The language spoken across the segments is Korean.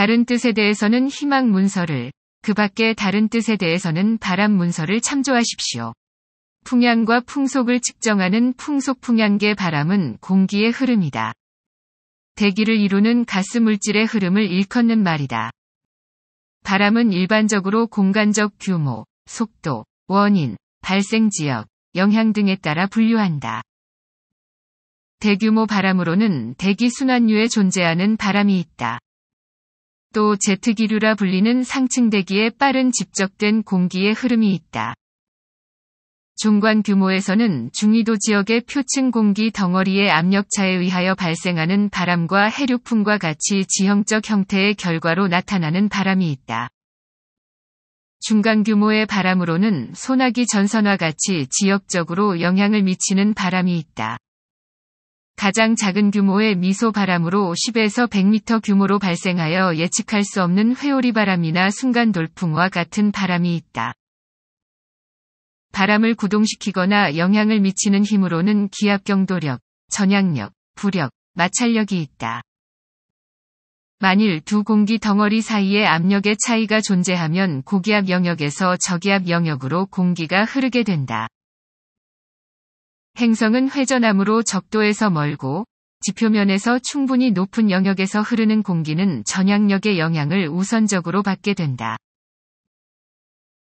다른 뜻에 대해서는 희망 문서를, 그 밖에 다른 뜻에 대해서는 바람 문서를 참조하십시오. 풍향과 풍속을 측정하는 풍속풍향계 바람은 공기의 흐름이다. 대기를 이루는 가스 물질의 흐름을 일컫는 말이다. 바람은 일반적으로 공간적 규모, 속도, 원인, 발생 지역, 영향 등에 따라 분류한다. 대규모 바람으로는 대기 순환류에 존재하는 바람이 있다. 또 제트기류라 불리는 상층 대기에 빠른 집적된 공기의 흐름이 있다. 중관 규모에서는 중위도 지역의 표층 공기 덩어리의 압력차에 의하여 발생하는 바람과 해류풍과 같이 지형적 형태의 결과로 나타나는 바람이 있다. 중간 규모의 바람으로는 소나기 전선화 같이 지역적으로 영향을 미치는 바람이 있다. 가장 작은 규모의 미소 바람으로 10에서 100m 규모로 발생하여 예측할 수 없는 회오리 바람이나 순간 돌풍과 같은 바람이 있다. 바람을 구동시키거나 영향을 미치는 힘으로는 기압경도력, 전향력, 부력, 마찰력이 있다. 만일 두 공기 덩어리 사이에 압력의 차이가 존재하면 고기압 영역에서 저기압 영역으로 공기가 흐르게 된다. 행성은 회전함으로 적도에서 멀고 지표면에서 충분히 높은 영역에서 흐르는 공기는 전향력의 영향을 우선적으로 받게 된다.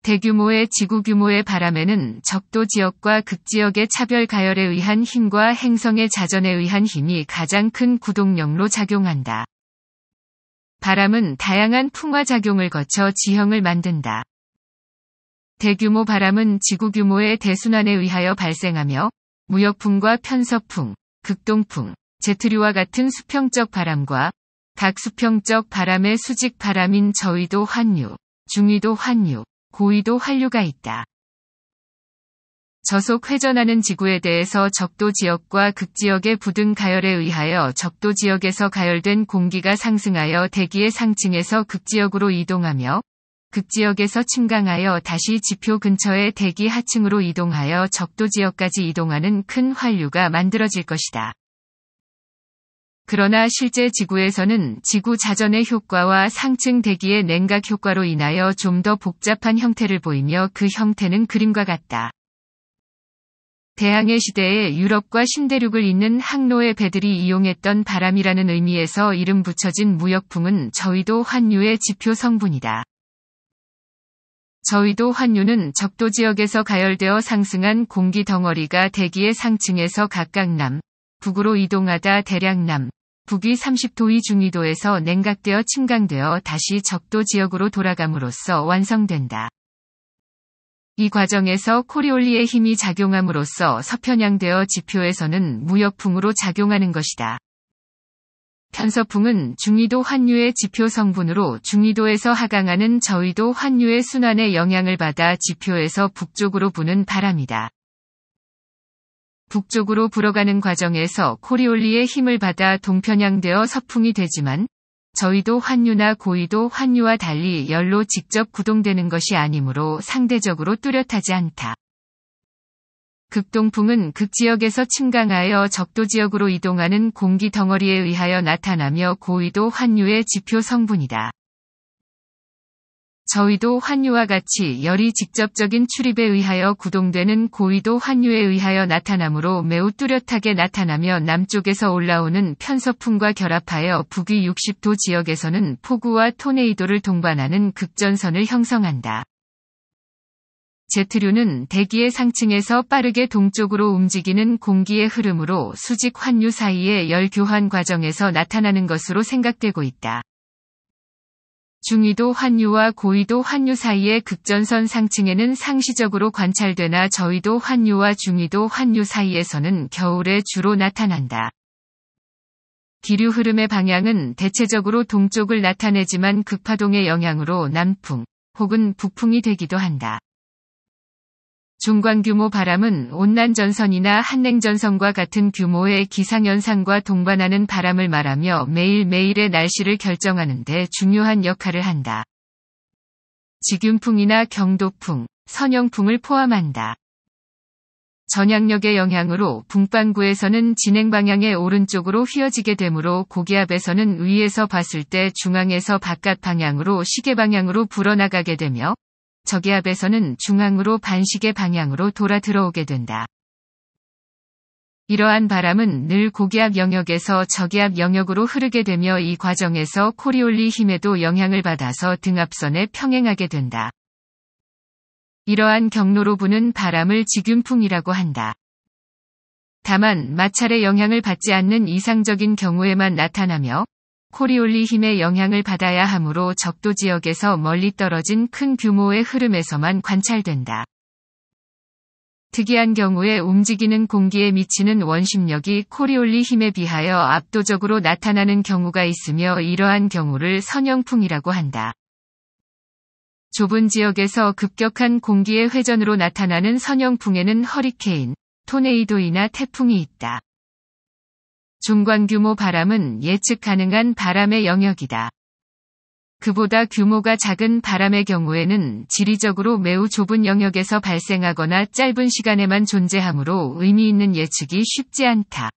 대규모의 지구 규모의 바람에는 적도 지역과 극지역의 차별 가열에 의한 힘과 행성의 자전에 의한 힘이 가장 큰 구동력로 작용한다. 바람은 다양한 풍화 작용을 거쳐 지형을 만든다. 대규모 바람은 지구 규모의 대순환에 의하여 발생하며 무역풍과 편서풍, 극동풍, 제트류와 같은 수평적 바람과 각 수평적 바람의 수직 바람인 저위도 환류, 중위도 환류, 고위도 환류가 있다. 저속 회전하는 지구에 대해서 적도 지역과 극지역의 부등 가열에 의하여 적도 지역에서 가열된 공기가 상승하여 대기의 상층에서 극지역으로 이동하며 극지역에서 층강하여 다시 지표 근처의 대기 하층으로 이동하여 적도 지역까지 이동하는 큰 환류가 만들어질 것이다. 그러나 실제 지구에서는 지구 자전의 효과와 상층 대기의 냉각 효과로 인하여 좀 더 복잡한 형태를 보이며 그 형태는 그림과 같다. 대항해 시대에 유럽과 신대륙을 잇는 항로의 배들이 이용했던 바람이라는 의미에서 이름 붙여진 무역풍은 저희도 환류의 지표 성분이다. 저위도 환류는 적도 지역에서 가열되어 상승한 공기 덩어리가 대기의 상층에서 각각 남, 북으로 이동하다 대량 남, 북위 30도위 중위도에서 냉각되어 침강되어 다시 적도 지역으로 돌아감으로써 완성된다. 이 과정에서 코리올리의 힘이 작용함으로써 서편향되어 지표에서는 무역풍으로 작용하는 것이다. 탄서풍은 중위도 환류의 지표 성분으로 중위도에서 하강하는 저위도 환류의 순환에 영향을 받아 지표에서 북쪽으로 부는 바람이다. 북쪽으로 불어가는 과정에서 코리올리의 힘을 받아 동편향되어 서풍이 되지만 저위도 환류나 고위도 환류와 달리 열로 직접 구동되는 것이 아니므로 상대적으로 뚜렷하지 않다. 극동풍은 극지역에서 층강하여 적도지역으로 이동하는 공기 덩어리에 의하여 나타나며 고위도 환류의 지표 성분이다. 저위도 환류와 같이 열이 직접적인 출입에 의하여 구동되는 고위도 환류에 의하여 나타나므로 매우 뚜렷하게 나타나며 남쪽에서 올라오는 편서풍과 결합하여 북위 60도 지역에서는 폭우와 토네이도를 동반하는 극전선을 형성한다. 제트류는 대기의 상층에서 빠르게 동쪽으로 움직이는 공기의 흐름으로 수직 환류 사이의 열 교환 과정에서 나타나는 것으로 생각되고 있다. 중위도 환류와 고위도 환류 사이의 극전선 상층에는 상시적으로 관찰되나 저위도 환류와 중위도 환류 사이에서는 겨울에 주로 나타난다. 기류 흐름의 방향은 대체적으로 동쪽을 나타내지만 극파동의 영향으로 남풍 혹은 북풍이 되기도 한다. 중관규모 바람은 온난전선이나 한냉전선과 같은 규모의 기상현상과 동반하는 바람을 말하며 매일매일의 날씨를 결정하는 데 중요한 역할을 한다. 지균풍이나 경도풍, 선형풍을 포함한다. 전향력의 영향으로 북반구에서는 진행 방향의 오른쪽으로 휘어지게 되므로 고기압에서는 위에서 봤을 때 중앙에서 바깥 방향으로 시계 방향으로 불어나가게 되며 저기압에서는 중앙으로 반시계 방향으로 돌아 들어오게 된다. 이러한 바람은 늘 고기압 영역에서 저기압 영역으로 흐르게 되며 이 과정에서 코리올리 힘에도 영향을 받아서 등압선에 평행하게 된다. 이러한 경로로 부는 바람을 지균풍이라고 한다. 다만 마찰의 영향을 받지 않는 이상적인 경우에만 나타나며 코리올리 힘의 영향을 받아야 하므로 적도 지역에서 멀리 떨어진 큰 규모의 흐름에서만 관찰된다. 특이한 경우에 움직이는 공기에 미치는 원심력이 코리올리 힘에 비하여 압도적으로 나타나는 경우가 있으며 이러한 경우를 선형풍이라고 한다. 좁은 지역에서 급격한 공기의 회전으로 나타나는 선형풍에는 허리케인, 토네이도이나 태풍이 있다. 중간 규모 바람은 예측 가능한 바람의 영역이다. 그보다 규모가 작은 바람의 경우에는 지리적으로 매우 좁은 영역에서 발생하거나 짧은 시간에만 존재하므로 의미 있는 예측이 쉽지 않다.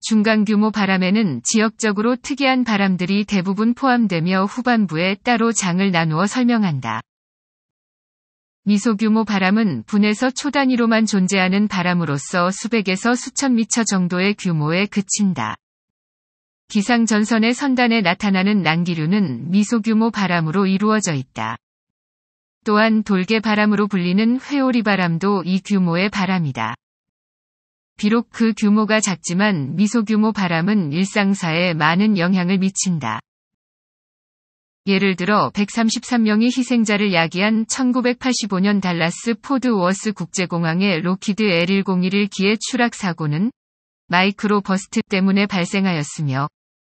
중간 규모 바람에는 지역적으로 특이한 바람들이 대부분 포함되며 후반부에 따로 장을 나누어 설명한다. 미소규모 바람은 분에서 초단위로만 존재하는 바람으로서 수백에서 수천 미터 정도의 규모에 그친다. 기상전선의 선단에 나타나는 난기류는 미소규모 바람으로 이루어져 있다. 또한 돌개 바람으로 불리는 회오리 바람도 이 규모의 바람이다. 비록 그 규모가 작지만 미소규모 바람은 일상사에 많은 영향을 미친다. 예를 들어 133명의 희생자를 야기한 1985년 달라스 포드 워스 국제공항의 로키드 L101을 기해 추락 사고는 마이크로 버스트 때문에 발생하였으며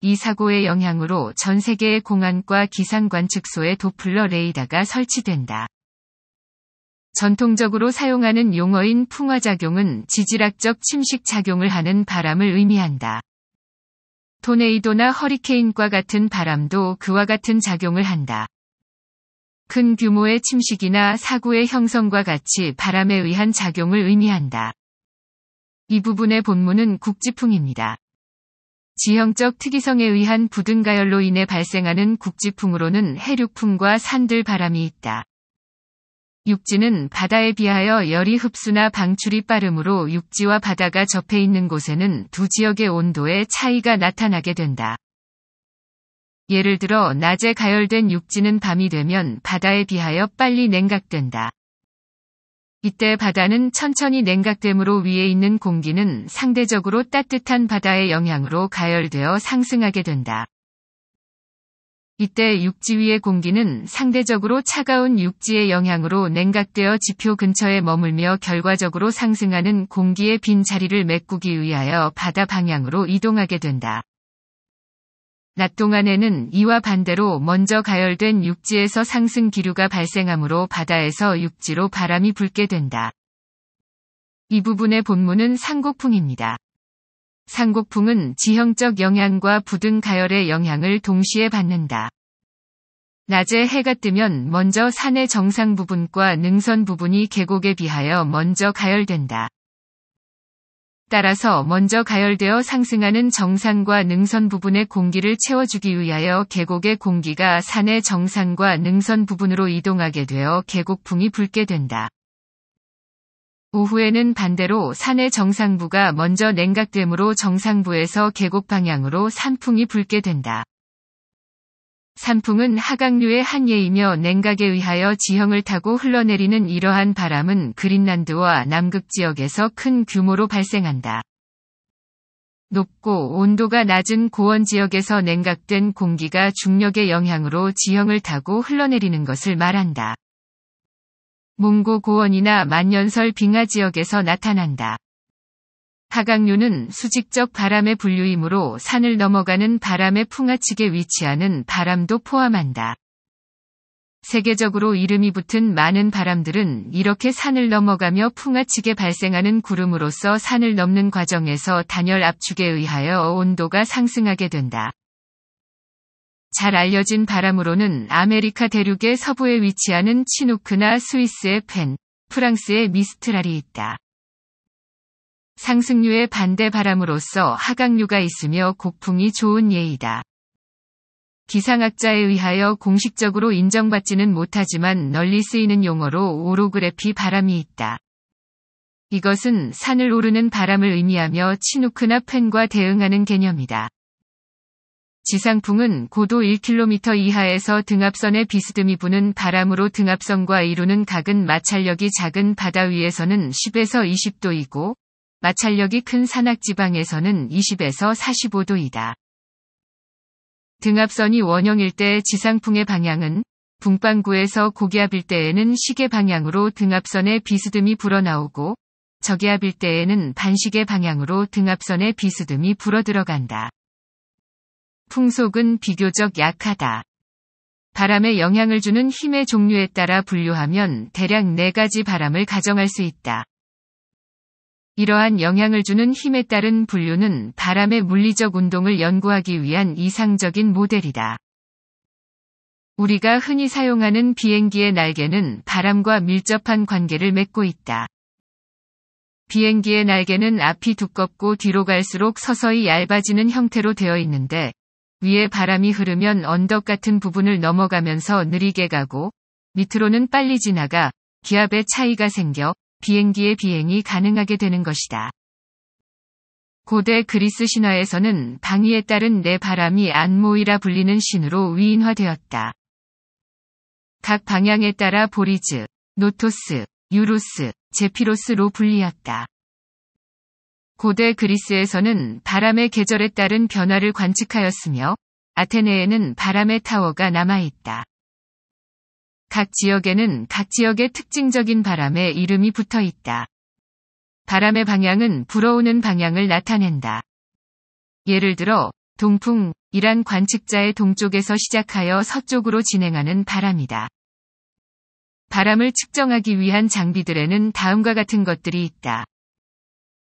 이 사고의 영향으로 전 세계의 공항과 기상 관측소에 도플러 레이더가 설치된다. 전통적으로 사용하는 용어인 풍화작용은 지질학적 침식작용을 하는 바람을 의미한다. 토네이도나 허리케인과 같은 바람도 그와 같은 작용을 한다. 큰 규모의 침식이나 사고의 형성과 같이 바람에 의한 작용을 의미한다. 이 부분의 본문은 국지풍입니다. 지형적 특이성에 의한 부등가열로 인해 발생하는 국지풍으로는 해류풍과 산들 바람이 있다. 육지는 바다에 비하여 열이 흡수나 방출이 빠르므로 육지와 바다가 접해 있는 곳에는 두 지역의 온도의 차이가 나타나게 된다. 예를 들어 낮에 가열된 육지는 밤이 되면 바다에 비하여 빨리 냉각된다. 이때 바다는 천천히 냉각되므로 위에 있는 공기는 상대적으로 따뜻한 바다의 영향으로 가열되어 상승하게 된다. 이때 육지위의 공기는 상대적으로 차가운 육지의 영향으로 냉각되어 지표 근처에 머물며 결과적으로 상승하는 공기의 빈자리를 메꾸기 위하여 바다 방향으로 이동하게 된다. 낮 동안에는 이와 반대로 먼저 가열된 육지에서 상승 기류가 발생하므로 바다에서 육지로 바람이 불게 된다. 이 부분의 본문은 상곡풍입니다 상곡풍은 지형적 영향과 부등 가열의 영향을 동시에 받는다. 낮에 해가 뜨면 먼저 산의 정상 부분과 능선 부분이 계곡에 비하여 먼저 가열된다. 따라서 먼저 가열되어 상승하는 정상과 능선 부분의 공기를 채워주기 위하여 계곡의 공기가 산의 정상과 능선 부분으로 이동하게 되어 계곡풍이 불게 된다. 오후에는 반대로 산의 정상부가 먼저 냉각되므로 정상부에서 계곡 방향으로 산풍이 불게 된다. 산풍은 하강류의 한예이며 냉각에 의하여 지형을 타고 흘러내리는 이러한 바람은 그린란드와 남극 지역에서 큰 규모로 발생한다. 높고 온도가 낮은 고원 지역에서 냉각된 공기가 중력의 영향으로 지형을 타고 흘러내리는 것을 말한다. 몽고 고원이나 만년설 빙하 지역에서 나타난다. 하강류는 수직적 바람의 분류이므로 산을 넘어가는 바람의 풍아측에 위치하는 바람도 포함한다. 세계적으로 이름이 붙은 많은 바람들은 이렇게 산을 넘어가며 풍아측에 발생하는 구름으로서 산을 넘는 과정에서 단열 압축에 의하여 온도가 상승하게 된다. 잘 알려진 바람으로는 아메리카 대륙의 서부에 위치하는 치누크나 스위스의 펜, 프랑스의 미스트랄이 있다. 상승류의 반대 바람으로서 하강류가 있으며 곡풍이 좋은 예이다. 기상학자에 의하여 공식적으로 인정받지는 못하지만 널리 쓰이는 용어로 오로그래피 바람이 있다. 이것은 산을 오르는 바람을 의미하며 치누크나 펜과 대응하는 개념이다. 지상풍은 고도 1km 이하에서 등압선의 비스듬히 부는 바람으로 등압선과 이루는 각은 마찰력이 작은 바다 위에서는 10에서 20도이고 마찰력이 큰 산악지방에서는 20에서 45도이다. 등압선이 원형일 때 지상풍의 방향은 붕방구에서 고기압일 때에는 시계 방향으로 등압선의 비스듬히 불어나오고 저기압일 때에는 반시계 방향으로 등압선의 비스듬히 불어들어간다. 풍속은 비교적 약하다. 바람에 영향을 주는 힘의 종류에 따라 분류하면 대략 4가지 바람을 가정할 수 있다. 이러한 영향을 주는 힘에 따른 분류는 바람의 물리적 운동을 연구하기 위한 이상적인 모델이다. 우리가 흔히 사용하는 비행기의 날개는 바람과 밀접한 관계를 맺고 있다. 비행기의 날개는 앞이 두껍고 뒤로 갈수록 서서히 얇아지는 형태로 되어 있는데 위에 바람이 흐르면 언덕 같은 부분을 넘어가면서 느리게 가고 밑으로는 빨리 지나가 기압의 차이가 생겨 비행기의 비행이 가능하게 되는 것이다. 고대 그리스 신화에서는 방위에 따른 내 바람이 안모이라 불리는 신으로 위인화되었다. 각 방향에 따라 보리즈, 노토스, 유로스, 제피로스로 불리었다. 고대 그리스에서는 바람의 계절에 따른 변화를 관측하였으며 아테네에는 바람의 타워가 남아있다. 각 지역에는 각 지역의 특징적인 바람의 이름이 붙어 있다. 바람의 방향은 불어오는 방향을 나타낸다. 예를 들어, 동풍이란 관측자의 동쪽에서 시작하여 서쪽으로 진행하는 바람이다. 바람을 측정하기 위한 장비들에는 다음과 같은 것들이 있다.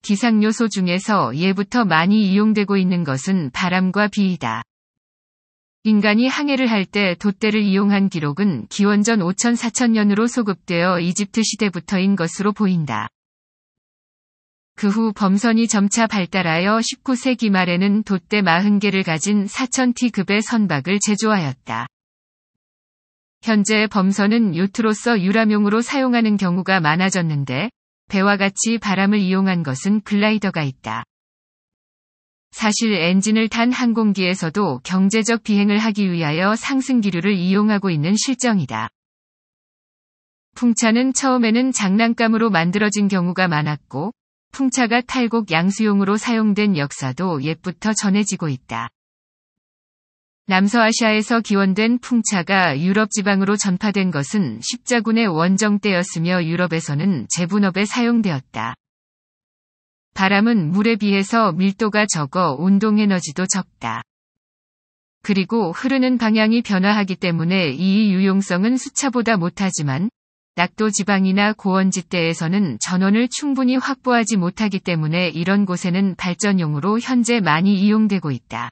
기상 요소 중에서 예부터 많이 이용되고 있는 것은 바람과 비이다. 인간이 항해를 할 때 돛대를 이용한 기록은 기원전 5천4 0년으로 소급되어 이집트 시대부터인 것으로 보인다. 그 후 범선이 점차 발달하여 19세기 말에는 돛대 40개를 가진 4 0 0 0티급의 선박을 제조하였다. 현재 범선은 요트로서 유람용으로 사용하는 경우가 많아졌는데 배와 같이 바람을 이용한 것은 글라이더가 있다. 사실 엔진을 탄 항공기에서도 경제적 비행을 하기 위하여 상승 기류를 이용하고 있는 실정이다. 풍차는 처음에는 장난감으로 만들어진 경우가 많았고, 풍차가 탈곡 양수용으로 사용된 역사도 옛부터 전해지고 있다. 남서아시아에서 기원된 풍차가 유럽 지방으로 전파된 것은 십자군의 원정 때였으며 유럽에서는 제분업에 사용되었다. 바람은 물에 비해서 밀도가 적어 운동 에너지도 적다. 그리고 흐르는 방향이 변화하기 때문에 이 유용성은 수차보다 못하지만 낙도 지방이나 고원지대에서는 전원을 충분히 확보하지 못하기 때문에 이런 곳에는 발전용으로 현재 많이 이용되고 있다.